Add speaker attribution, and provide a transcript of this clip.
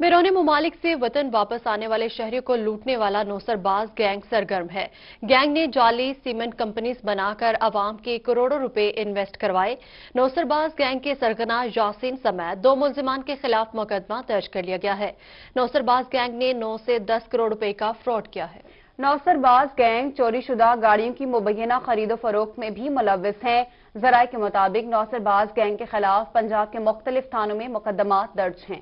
Speaker 1: बिरौने ममालिक से वतन वापस आने वाले शहरियों को लूटने वाला नौसरबाज गैंग सरगर्म है गैंग ने जाली सीमेंट कंपनीज बनाकर अवाम के करोड़ों रुपए इन्वेस्ट करवाए नौसरबाज गैंग के सरगना यासीन समेत दो मुलजिमान के खिलाफ मुकदमा दर्ज कर लिया गया है नौसरबाज गैंग ने नौ से दस करोड़ रुपए का फ्रॉड किया है नौसरबाज
Speaker 2: गैंग चोरीशुदा गाड़ियों की मुबैना खरीदो फरोख्त में भी मुलविस हैं जराये के मुताबिक नौसरबाज गैंग के खिलाफ पंजाब के मुख्तलिफ थानों में मुकदमा दर्ज हैं